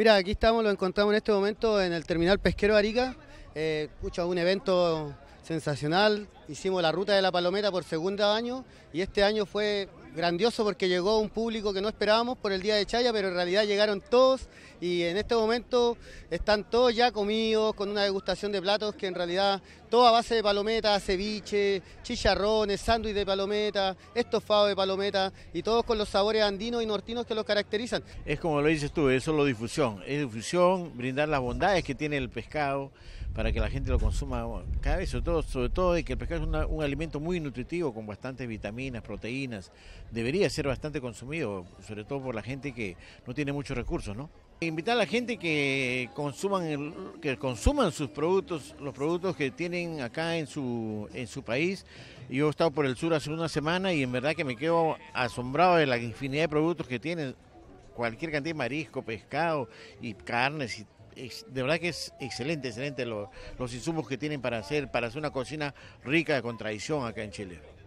Mira, aquí estamos, lo encontramos en este momento en el terminal pesquero Arica. Eh, un evento sensacional. Hicimos la ruta de la Palometa por segundo año y este año fue grandioso porque llegó un público que no esperábamos por el día de Chaya, pero en realidad llegaron todos y en este momento están todos ya comidos con una degustación de platos que en realidad todo a base de palometa, ceviche, chicharrones, sándwich de palometa, estofado de palometa y todos con los sabores andinos y nortinos que los caracterizan. Es como lo dices tú, eso es lo difusión, es difusión, brindar las bondades que tiene el pescado para que la gente lo consuma cada vez, sobre todo, y que el pescado es un alimento muy nutritivo con bastantes vitaminas, proteínas. Debería ser bastante consumido, sobre todo por la gente que no tiene muchos recursos, ¿no? Invitar a la gente que consuman, que consuman sus productos, los productos que tienen acá en su, en su país. Yo he estado por el sur hace una semana y en verdad que me quedo asombrado de la infinidad de productos que tienen cualquier cantidad de marisco, pescado y carnes y de verdad que es excelente, excelente los, insumos que tienen para hacer, para hacer una cocina rica con tradición acá en Chile.